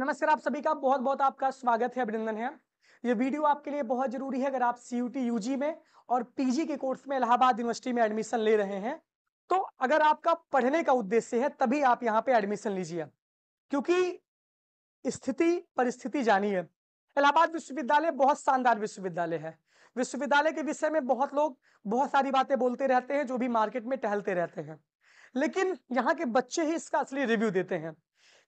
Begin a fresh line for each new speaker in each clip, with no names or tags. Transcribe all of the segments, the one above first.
नमस्कार आप सभी का बहुत बहुत आपका स्वागत है अभिनंदन है ये वीडियो आपके लिए बहुत जरूरी है अगर आप सी यू टी यूजी में और पीजी के कोर्स में इलाहाबाद यूनिवर्सिटी में एडमिशन ले रहे हैं तो अगर आपका पढ़ने का उद्देश्य है तभी आप यहाँ पे एडमिशन लीजिए क्योंकि स्थिति परिस्थिति जानी है इलाहाबाद विश्वविद्यालय बहुत शानदार विश्वविद्यालय है विश्वविद्यालय के विषय में बहुत लोग बहुत सारी बातें बोलते रहते हैं जो भी मार्केट में टहलते रहते हैं लेकिन यहाँ के बच्चे ही इसका असली रिव्यू देते हैं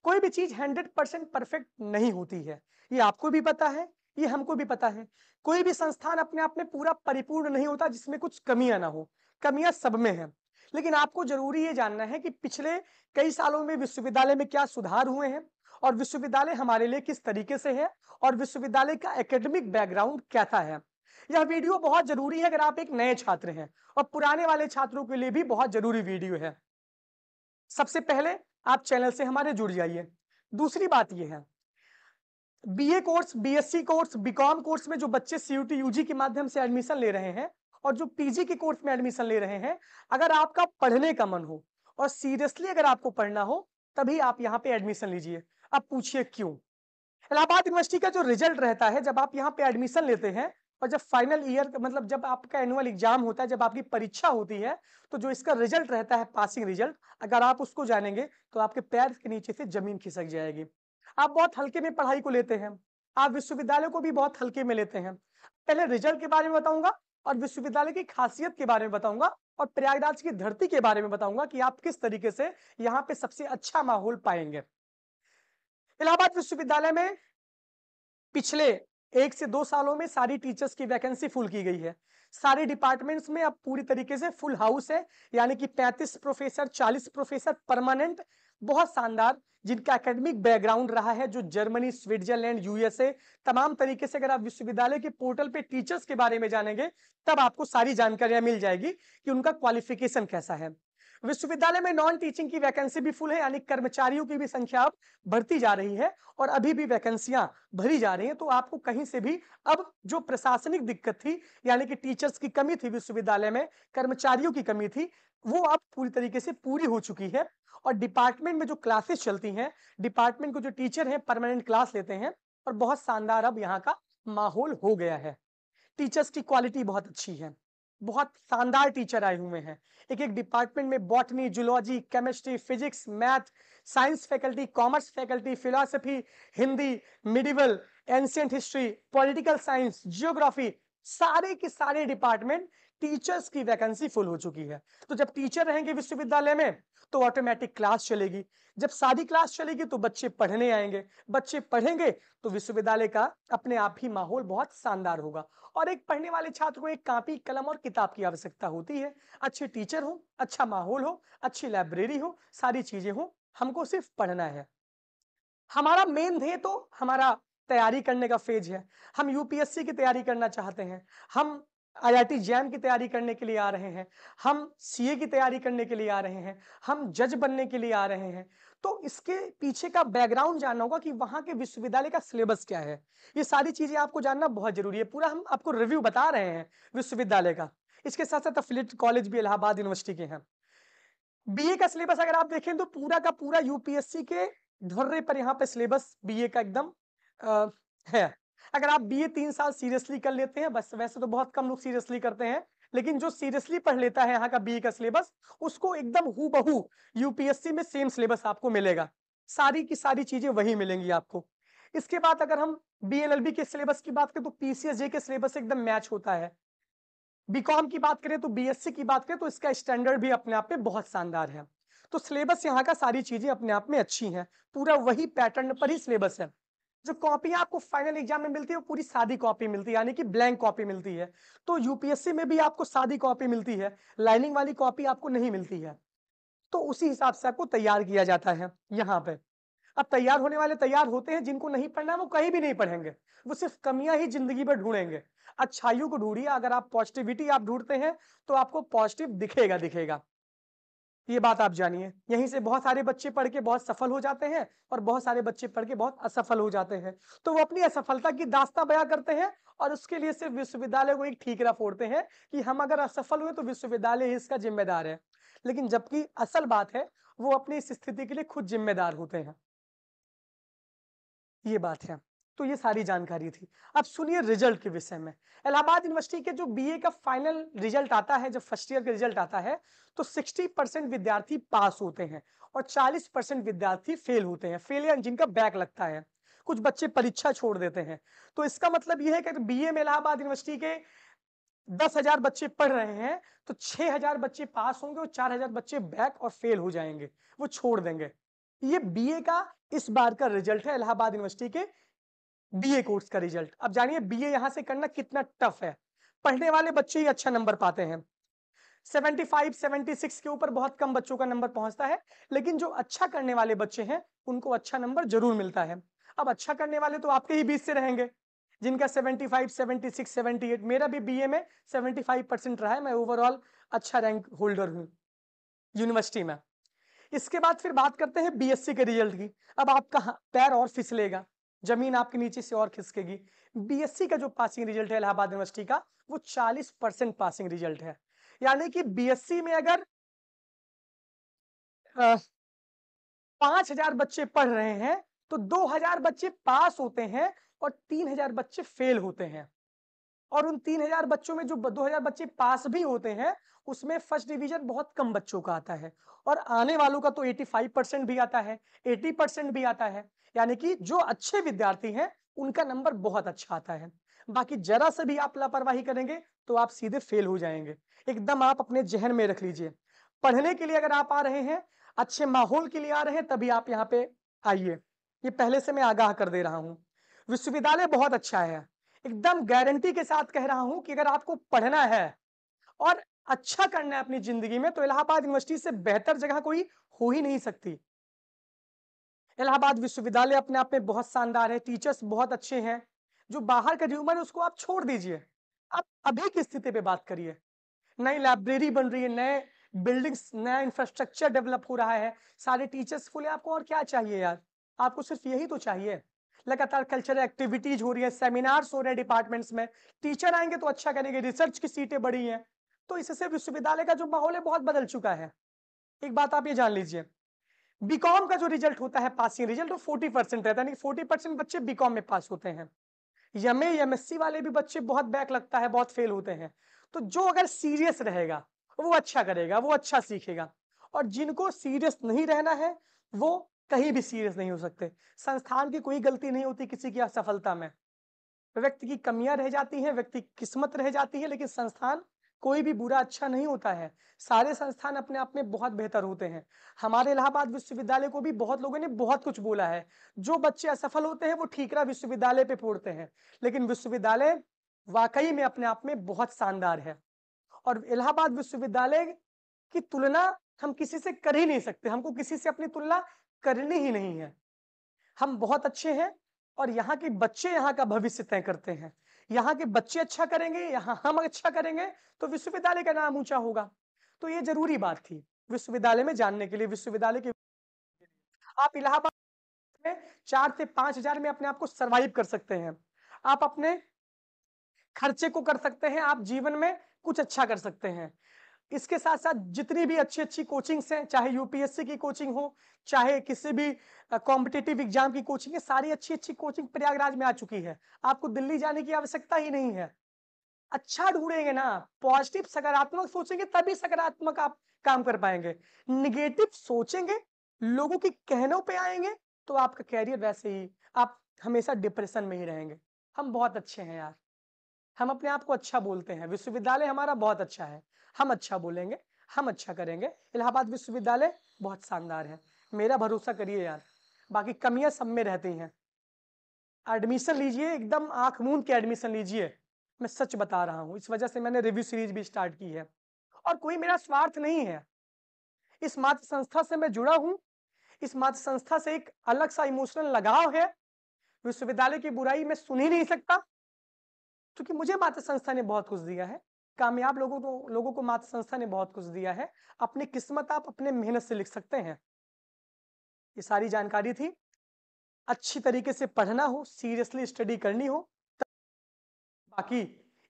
कोई भी चीज हंड्रेड परसेंट परफेक्ट नहीं होती है ये आपको भी पता है ये हमको भी पता है कोई भी संस्थान अपने आप में पूरा परिपूर्ण नहीं होता जिसमें कुछ कमियां ना हो कमियां सब में है लेकिन आपको जरूरी ये जानना है कि पिछले कई सालों में विश्वविद्यालय में क्या सुधार हुए हैं और विश्वविद्यालय हमारे लिए किस तरीके से है और विश्वविद्यालय का एकेडमिक बैकग्राउंड कैसा है यह वीडियो बहुत जरूरी है अगर आप एक नए छात्र हैं और पुराने वाले छात्रों के लिए भी बहुत जरूरी वीडियो है सबसे पहले आप चैनल से हमारे जुड़ जाइए दूसरी बात यह है BA course BSc course BCom course में जो बच्चे सीयूटी यूजी के माध्यम से एडमिशन ले रहे हैं और जो पीजी के कोर्स में एडमिशन ले रहे हैं अगर आपका पढ़ने का मन हो और सीरियसली अगर आपको पढ़ना हो तभी आप यहाँ पे एडमिशन लीजिए अब पूछिए क्यों इलाहाबाद यूनिवर्सिटी का जो रिजल्ट रहता है जब आप यहाँ पे एडमिशन लेते हैं और जब फाइनल ईयर मतलब जब आपका एनुअल एग्जाम होता है जब आपकी परीक्षा होती है तो जो इसका रिजल्ट रहता है पासिंग रिजल्ट अगर आप उसको जानेंगे तो आपके पैर के नीचे से जमीन खिसक जाएगी आप बहुत हल्के में पढ़ाई को लेते हैं आप विश्वविद्यालय को भी बहुत हल्के में लेते हैं पहले रिजल्ट के बारे में बताऊंगा और विश्वविद्यालय की खासियत के बारे में बताऊंगा और प्रयागराज की धरती के बारे में बताऊंगा कि आप किस तरीके से यहाँ पे सबसे अच्छा माहौल पाएंगे इलाहाबाद विश्वविद्यालय में पिछले एक से दो सालों में सारी टीचर्स की वैकेंसी फुल की गई है सारे डिपार्टमेंट्स में अब पूरी तरीके से फुल हाउस है यानी कि 35 प्रोफेसर 40 प्रोफेसर परमानेंट बहुत शानदार जिनका एकेडमिक बैकग्राउंड रहा है जो जर्मनी स्विट्जरलैंड यूएसए तमाम तरीके से अगर आप विश्वविद्यालय के पोर्टल पे टीचर्स के बारे में जानेंगे तब आपको सारी जानकारियां मिल जाएगी कि उनका क्वालिफिकेशन कैसा है विश्वविद्यालय में नॉन टीचिंग की वैकेंसी भी फुल है यानी कर्मचारियों की भी संख्या अब बढ़ती जा रही है और अभी भी वैकेंसियां भरी जा रही हैं तो आपको कहीं से भी अब जो प्रशासनिक दिक्कत थी यानी कि टीचर्स की कमी थी विश्वविद्यालय में कर्मचारियों की कमी थी वो अब पूरी तरीके से पूरी हो चुकी है और डिपार्टमेंट में जो क्लासेस चलती हैं डिपार्टमेंट को जो टीचर है परमानेंट क्लास लेते हैं और बहुत शानदार अब यहाँ का माहौल हो गया है टीचर्स की क्वालिटी बहुत अच्छी है बहुत शानदार टीचर आए हुए हैं एक एक डिपार्टमेंट में botany zoology chemistry physics math science faculty commerce faculty philosophy Hindi medieval ancient history political science geography सारे के सारे डिपार्टमेंट टीचर्स की वैकेंसी फुल हो चुकी है तो जब टीचर रहेंगे विश्वविद्यालय में तो ऑटोमेटिक क्लास चलेगी जब सारी क्लास चलेगी तो बच्चे पढ़ने आएंगे बच्चे पढ़ेंगे तो विश्वविद्यालय का अपने आप ही माहौल बहुत शानदार होगा और एक पढ़ने वाले छात्र को एक कापी कलम और किताब की आवश्यकता होती है अच्छे टीचर हो अच्छा माहौल हो अच्छी लाइब्रेरी हो सारी चीजें हो हमको सिर्फ पढ़ना है हमारा मेन ध्येय तो हमारा तैयारी करने का फेज है हम यूपीएससी की तैयारी करना चाहते हैं हम आईआईटी जैम की तैयारी करने के लिए आ रहे हैं हम सीए की तैयारी करने के लिए आ रहे हैं हम जज बनने के लिए आ रहे हैं तो इसके पीछे का बैकग्राउंड जानना होगा कि वहां के विश्वविद्यालय का सिलेबस क्या है ये सारी चीज़ें आपको जानना बहुत जरूरी है पूरा हम आपको रिव्यू बता रहे हैं विश्वविद्यालय का इसके साथ साथ अफिलेट कॉलेज भी इलाहाबाद यूनिवर्सिटी के हैं बीए का सिलेबस अगर आप देखें तो पूरा का पूरा यूपीएससी के ढर्रे पर यहाँ पे सिलेबस बीए का एकदम है अगर आप बी ए तीन साल सीरियसली कर लेते हैं बस वैसे तो बहुत कम लोग सीरियसली करते हैं लेकिन जो सीरियसली पढ़ लेता है यहाँ का बी का सिलेबस उसको एकदम हु बहू यूपीएससी में सेम सिलेबस आपको मिलेगा सारी की सारी चीजें वही मिलेंगी आपको इसके बाद अगर हम बी के सिलेबस की बात करें तो जे के सिलेबस एकदम मैच होता है बीकॉम की बात करें तो बीएससी की बात करें तो इसका स्टैंडर्ड भी अपने आप में बहुत शानदार है तो सिलेबस यहाँ का सारी चीजें अपने आप में अच्छी हैं पूरा वही पैटर्न पर ही सिलेबस है जो कॉपियां आपको फाइनल एग्जाम में मिलती है वो पूरी सादी कॉपी मिलती है यानी कि ब्लैंक कॉपी मिलती है तो यूपीएससी में भी आपको सादी कॉपी मिलती है लाइनिंग वाली कॉपी आपको नहीं मिलती है तो उसी हिसाब से आपको तैयार किया जाता है यहाँ पे अब तैयार होने वाले तैयार होते हैं जिनको नहीं पढ़ना वो कहीं भी नहीं पढ़ेंगे वो सिर्फ कमियां ही जिंदगी में ढूंढेंगे अच्छाइयों को ढूंढिए अगर आप पॉजिटिविटी आप ढूंढते हैं तो आपको पॉजिटिव दिखेगा दिखेगा ये बात आप जानिए यहीं से बहुत सारे बच्चे पढ़ के बहुत सफल हो जाते हैं और बहुत सारे बच्चे पढ़ के बहुत असफल हो जाते हैं तो वो अपनी असफलता की दास्ता बया करते हैं और उसके लिए सिर्फ विश्वविद्यालय को एक ठीकरा फोड़ते हैं कि हम अगर असफल हुए तो विश्वविद्यालय इसका जिम्मेदार है लेकिन जबकि असल बात है वो अपनी इस स्थिति के लिए खुद जिम्मेदार होते हैं ये बात है तो ये सारी जानकारी थी अब सुनिए रिजल्ट के विषय में इलाहाबाद यूनिवर्सिटी के जो बीए का फाइनल रिजल्ट आता है जब फर्स्ट ईयर का रिजल्ट आता है तो 60 परसेंट विद्यार्थी पास होते हैं और 40 परसेंट विद्यार्थी फेल होते हैं फेल या जिनका बैक लगता है कुछ बच्चे परीक्षा छोड़ देते हैं तो इसका मतलब यह है कि बी में इलाहाबाद यूनिवर्सिटी के दस बच्चे पढ़ रहे हैं तो छह बच्चे पास होंगे और चार बच्चे बैक और फेल हो जाएंगे वो छोड़ देंगे ये बीए का इस बार का रिजल्ट है इलाहाबाद यूनिवर्सिटी के बीए कोर्स का रिजल्ट अब जानिए बीए यहां से करना कितना टफ है पढ़ने वाले बच्चे ही अच्छा नंबर पाते हैं 75, 76 के ऊपर बहुत कम बच्चों का नंबर पहुंचता है लेकिन जो अच्छा करने वाले बच्चे हैं उनको अच्छा नंबर जरूर मिलता है अब अच्छा करने वाले तो आपके ही बीच से रहेंगे जिनका 75, 76, 78 मेरा भी बीए में 75 परसेंट रहा है मैं ओवरऑल अच्छा रैंक होल्डर हूँ यूनिवर्सिटी में इसके बाद फिर बात करते हैं बीएससी के रिजल्ट की अब आपका पैर और फिसलेगा जमीन आपके नीचे से और खिसकेगी बीएससी का जो पासिंग रिजल्ट है इलाहाबाद यूनिवर्सिटी का वो 40 परसेंट पासिंग रिजल्ट है यानी कि बीएससी में अगर पांच हजार बच्चे पढ़ रहे हैं तो दो हजार बच्चे पास होते हैं और तीन हजार बच्चे फेल होते हैं और उन तीन हजार बच्चों में जो दो हजार बच्चे पास भी होते हैं उसमें फर्स्ट डिवीजन बहुत कम बच्चों का आता है और आने वालों का तो 85 परसेंट भी आता है 80 परसेंट भी आता है यानी कि जो अच्छे विद्यार्थी हैं उनका नंबर बहुत अच्छा आता है बाकी जरा से भी आप लापरवाही करेंगे तो आप सीधे फेल हो जाएंगे एकदम आप अपने जहन में रख लीजिए पढ़ने के लिए अगर आप आ रहे हैं अच्छे माहौल के लिए आ रहे हैं तभी आप यहाँ पे आइए ये पहले से मैं आगाह कर दे रहा हूँ विश्वविद्यालय बहुत अच्छा है एकदम गारंटी के साथ कह रहा हूँ कि अगर आपको पढ़ना है और अच्छा करना है अपनी जिंदगी में तो इलाहाबाद यूनिवर्सिटी से बेहतर जगह कोई हो ही नहीं सकती इलाहाबाद विश्वविद्यालय अपने आप में बहुत शानदार है टीचर्स बहुत अच्छे हैं जो बाहर का र्यूमर है उसको आप छोड़ दीजिए आप अभी की स्थिति पे बात करिए नई लाइब्रेरी बन रही है नए बिल्डिंग्स नया इंफ्रास्ट्रक्चर डेवलप हो रहा है सारे टीचर्स फुल आपको और क्या चाहिए यार आपको सिर्फ यही तो चाहिए लगातार कल्चरल एक्टिविटीज हो रही है सेमिनार्स हो रहे हैं डिपार्टमेंट्स में टीचर आएंगे तो अच्छा करेंगे रिसर्च की सीटें बढ़ी हैं तो इससे विश्वविद्यालय का जो माहौल है बहुत बदल चुका है एक बात आप ये जान लीजिए बीकॉम का जो रिजल्ट होता है पासिंग रिजल्ट वो फोर्टी परसेंट रहता है फोर्टी परसेंट बच्चे बीकॉम में पास होते हैं एम एमएससी वाले भी बच्चे बहुत बैक लगता है बहुत फेल होते हैं तो जो अगर सीरियस रहेगा वो अच्छा करेगा वो अच्छा सीखेगा और जिनको सीरियस नहीं रहना है वो कहीं भी सीरियस नहीं हो सकते संस्थान की कोई गलती नहीं होती किसी की असफलता में व्यक्ति की कमियां रह जाती हैं व्यक्ति किस्मत रह जाती है लेकिन संस्थान कोई भी बुरा अच्छा नहीं होता है सारे संस्थान अपने आप में बहुत बेहतर होते हैं हमारे इलाहाबाद विश्वविद्यालय को भी बहुत लोगों ने बहुत कुछ बोला है जो बच्चे असफल होते हैं वो ठीकरा विश्वविद्यालय पे फोड़ते हैं लेकिन विश्वविद्यालय वाकई में अपने आप में बहुत शानदार है और इलाहाबाद विश्वविद्यालय की तुलना हम किसी से कर ही नहीं सकते हमको किसी से अपनी तुलना करनी ही नहीं है हम बहुत अच्छे हैं और यहाँ के बच्चे यहाँ का भविष्य तय करते हैं यहाँ के बच्चे अच्छा करेंगे यहाँ हम अच्छा करेंगे तो विश्वविद्यालय का नाम ऊंचा होगा तो ये जरूरी बात थी विश्वविद्यालय में जानने के लिए विश्वविद्यालय के आप इलाहाबाद में चार से पांच हजार में अपने आप को सर्वाइव कर सकते हैं आप अपने खर्चे को कर सकते हैं आप जीवन में कुछ अच्छा कर सकते हैं इसके साथ साथ जितनी भी अच्छी अच्छी कोचिंग्स हैं चाहे यूपीएससी की कोचिंग हो चाहे किसी भी कॉम्पिटेटिव एग्जाम की कोचिंग है सारी अच्छी अच्छी कोचिंग प्रयागराज में आ चुकी है आपको दिल्ली जाने की आवश्यकता ही नहीं है अच्छा ढूंढेंगे ना पॉजिटिव सकारात्मक सोचेंगे तभी सकारात्मक आप काम कर पाएंगे निगेटिव सोचेंगे लोगों की कहनों पे आएंगे तो आपका कैरियर वैसे ही आप हमेशा डिप्रेशन में ही रहेंगे हम बहुत अच्छे हैं यार हम अपने आप को अच्छा बोलते हैं विश्वविद्यालय हमारा बहुत अच्छा है हम अच्छा बोलेंगे हम अच्छा करेंगे इलाहाबाद विश्वविद्यालय बहुत शानदार है मेरा भरोसा करिए यार बाकी कमियां सब में रहती हैं एडमिशन लीजिए एकदम आंख मूंद के एडमिशन लीजिए मैं सच बता रहा हूँ इस वजह से मैंने रिव्यू सीरीज भी स्टार्ट की है और कोई मेरा स्वार्थ नहीं है इस मातृ संस्था से मैं जुड़ा हूँ इस मातृ संस्था से एक अलग सा इमोशनल लगाव है विश्वविद्यालय की बुराई मैं सुन ही नहीं सकता क्योंकि मुझे मातृ संस्था ने बहुत कुछ दिया है कामयाब लोगों को लोगों को मातृ संस्था ने बहुत कुछ दिया है अपनी किस्मत आप अपने मेहनत से लिख सकते हैं ये सारी जानकारी थी अच्छी तरीके से पढ़ना हो सीरियसली स्टडी करनी हो बाकी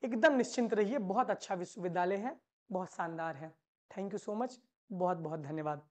एकदम निश्चिंत रहिए बहुत अच्छा विश्वविद्यालय है बहुत शानदार है थैंक यू सो मच बहुत बहुत धन्यवाद